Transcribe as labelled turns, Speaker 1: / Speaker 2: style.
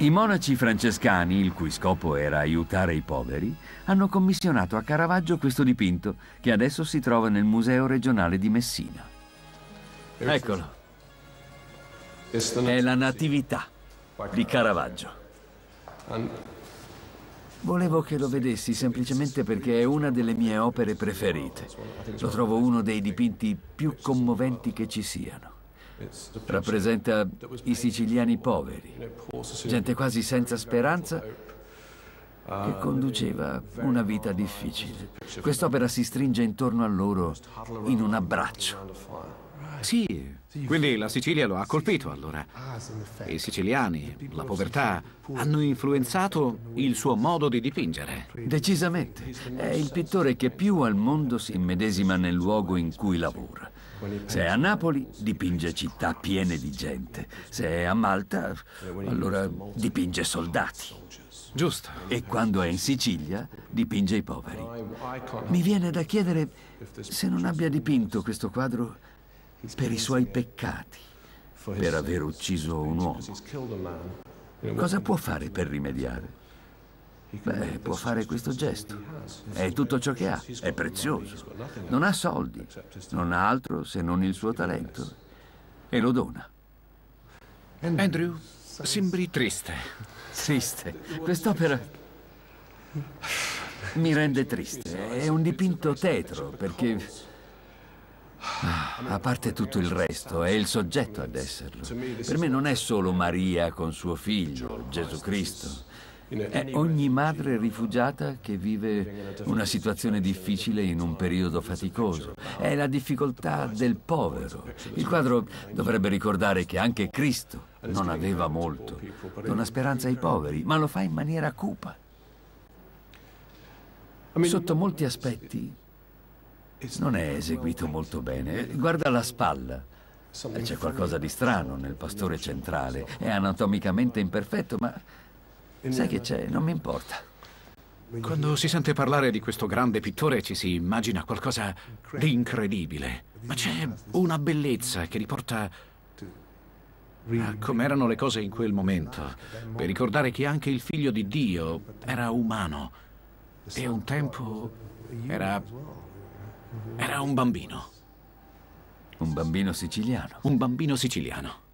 Speaker 1: I monaci francescani, il cui scopo era aiutare i poveri, hanno commissionato a Caravaggio questo dipinto che adesso si trova nel Museo regionale di Messina. Eccolo. È la Natività di Caravaggio. Volevo che lo vedessi semplicemente perché è una delle mie opere preferite. Lo trovo uno dei dipinti più commoventi che ci siano. Rappresenta i siciliani poveri, gente quasi senza speranza che conduceva una vita difficile. Quest'opera si stringe intorno a loro in un abbraccio. Sì, quindi la Sicilia lo ha colpito allora. Ah, I siciliani, la povertà, hanno influenzato il suo modo di dipingere. Decisamente. È il pittore che più al mondo si immedesima nel luogo in cui lavora. Se è a Napoli, dipinge città piene di gente. Se è a Malta, allora dipinge soldati. Giusto. E quando è in Sicilia dipinge i poveri. Mi viene da chiedere se non abbia dipinto questo quadro per i suoi peccati, per aver ucciso un uomo. Cosa può fare per rimediare? Beh, può fare questo gesto. È tutto ciò che ha, è prezioso. Non ha soldi, non ha altro se non il suo talento. E lo dona. Andrew, sembri triste. Triste. Quest'opera mi rende triste. È un dipinto tetro perché... A parte tutto il resto, è il soggetto ad esserlo. Per me non è solo Maria con suo figlio, Gesù Cristo. È ogni madre rifugiata che vive una situazione difficile in un periodo faticoso. È la difficoltà del povero. Il quadro dovrebbe ricordare che anche Cristo non aveva molto, dona speranza ai poveri, ma lo fa in maniera cupa. Sotto molti aspetti eh, non è eseguito molto bene. Eh, guarda la spalla. Eh, c'è qualcosa di strano nel pastore centrale. È anatomicamente imperfetto, ma sai che c'è, non mi importa. Quando si sente parlare di questo grande pittore ci si immagina qualcosa di incredibile, ma c'è una bellezza che riporta a come erano le cose in quel momento, per ricordare che anche il figlio di Dio era umano e un tempo era era un bambino. Un bambino siciliano? Un bambino siciliano.